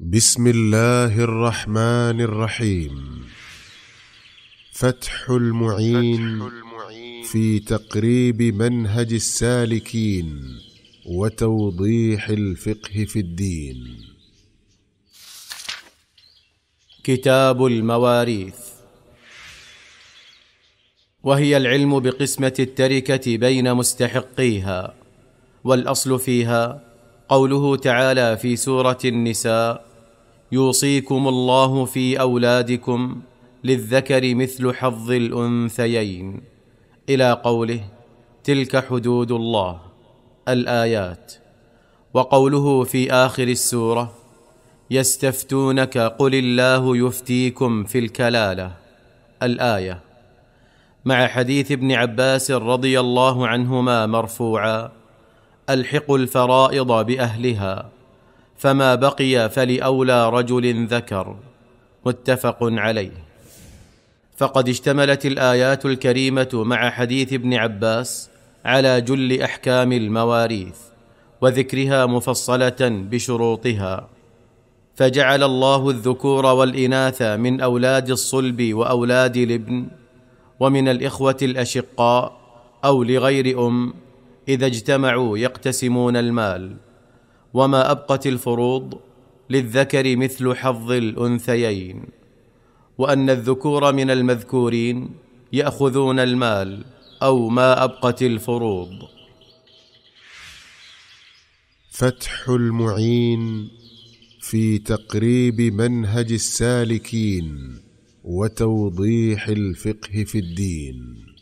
بسم الله الرحمن الرحيم فتح المعين, في تقريب منهج السالكين وتوضيح الفقه في الدين كتاب المواريث وهي العلم بقسمه التركه بين مستحقيها والاصل فيها قوله تعالى في سوره النساء يوصيكم الله في اولادكم للذكر مثل حظ الانثيين الى قوله تلك حدود الله الايات وقوله في اخر السوره يستفتونك قل الله يفتيكم في الكلاله الايه مع حديث ابن عباس رضي الله عنهما مرفوعا الحقوا الفرائض باهلها فما بقي فلاولى رجل ذكر متفق عليه فقد اشتملت الايات الكريمه مع حديث ابن عباس على جل احكام المواريث وذكرها مفصله بشروطها فجعل الله الذكور والاناث من اولاد الصلب واولاد الابن ومن الاخوه الاشقاء او لغير ام اذا اجتمعوا يقتسمون المال وما ابقت الفروض للذكر مثل حظ الانثيين وان الذكور من المذكورين ياخذون المال او ما ابقت الفروض فتح المعين في تقريب منهج السالكين وتوضيح الفقه في الدين